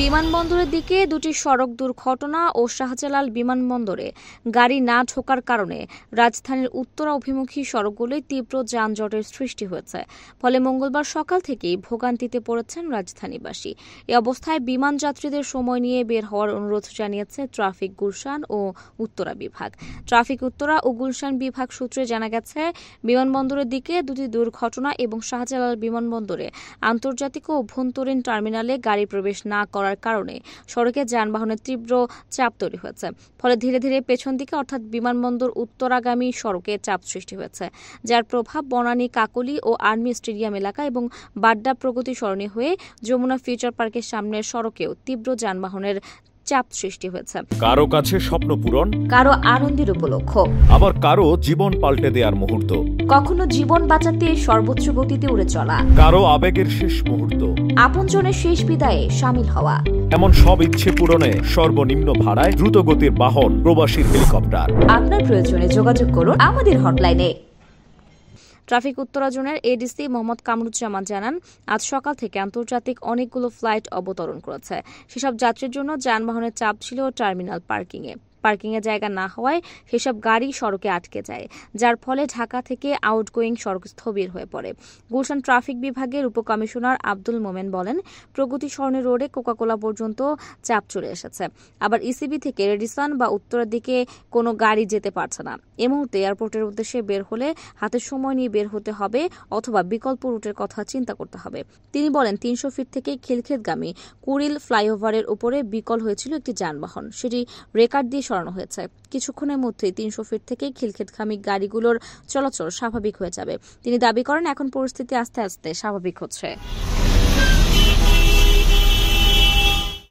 বিমানবন্দরের দিকে দুটি সড়ক দুর্ঘটনা ও শাহজালাল বিমানবন্দরে গাড়ি না ঢোকার কারণে রাজধানীর উত্তরা অভিমুখী সড়কগুলি তীব্র যানজটের সৃষ্টি হয়েছে ফলে মঙ্গলবার সকাল থেকেই ভোগান্তিতে পড়েছেন রাজধানীবাসী এ অবস্থায় বিমান যাত্রীদের সময় নিয়ে বের হওয়ার অনুরোধ জানিয়েছে ট্রাফিক গুলশান ও উত্তরা বিভাগ ট্রাফিক উত্তরা ও গুলশান বিভাগ সূত্রে জানা গেছে বিমানবন্দরের দিকে দুটি দুর্ঘটনা এবং শাহজালাল বিমানবন্দরে আন্তর্জাতিক ও অভ্যন্তরীণ টার্মিনালে গাড়ি প্রবেশ না করার হওয়ার কারণে সড়কে যানবাহনের তীব্র চাপ তৈরি হয়েছে ফলে ধীরে ধীরে পেছন দিকে অর্থাৎ বিমানবন্দর উত্তরাগামী সড়কে চাপ সৃষ্টি হয়েছে যার প্রভাব বনানী কাকলি ও আর্মি স্টেডিয়াম এলাকা এবং বাড্ডা প্রগতি স্মরণে হয়ে যমুনা ফিউচার পার্কের সামনের সড়কেও তীব্র যানবাহনের চাপ সৃষ্টি হয়েছে কারো কাছে স্বপ্ন পূরণ কারো আনন্দের উপলক্ষ আবার কারো জীবন পাল্টে দেওয়ার মুহূর্ত কখনো জীবন বাঁচাতে সর্বোচ্চ গতিতে উড়ে চলা কারো আবেগের শেষ মুহূর্ত আপনজনের শেষ বিদায়ে সামিল হওয়া এমন সব ইচ্ছে পূরণে সর্বনিম্ন ভাড়ায় দ্রুত গতির বাহন প্রবাসী হেলিকপ্টার আপনার প্রয়োজনে যোগাযোগ করুন আমাদের হটলাইনে ট্রাফিক উত্তরা জোনের এডিসি মোহাম্মদ কামরুজ্জামান জানান আজ সকাল থেকে আন্তর্জাতিক অনেকগুলো ফ্লাইট অবতরণ করেছে সেসব যাত্রীর জন্য যানবাহনের চাপ ছিল টার্মিনাল পার্কিংয়ে পার্কিংয়ের জায়গা না হওয়ায় সেসব গাড়ি সড়কে আটকে যায় যার ফলে ঢাকা থেকে আউটগোয়িং সড়ক স্থবির হয়ে পড়ে গুলশান ট্রাফিক বিভাগের উপকমিশনার আব্দুল মোমেন বলেন প্রগতি স্বর্ণ রোডে কোকাকোলা পর্যন্ত চাপ চলে এসেছে আবার ইসিবি e থেকে রেডিসন বা উত্তরের দিকে কোনো গাড়ি যেতে পারছে না এ মুহূর্তে এয়ারপোর্টের উদ্দেশ্যে বের হলে হাতে সময় নিয়ে বের হতে হবে অথবা বিকল্প রুটের কথা চিন্তা করতে হবে তিনি বলেন তিনশো ফিট থেকে খিলক্ষেতগামী কুড়িল ফ্লাইওভারের উপরে বিকল হয়েছিল একটি যানবাহন সেটি রেকার্ড দিয়ে সরানো হয়েছে কিছুক্ষণের মধ্যেই তিনশো ফিট থেকে খিলক্ষেতগামী গাড়িগুলোর চলাচল স্বাভাবিক হয়ে যাবে তিনি দাবি করেন এখন পরিস্থিতি আস্তে আস্তে স্বাভাবিক হচ্ছে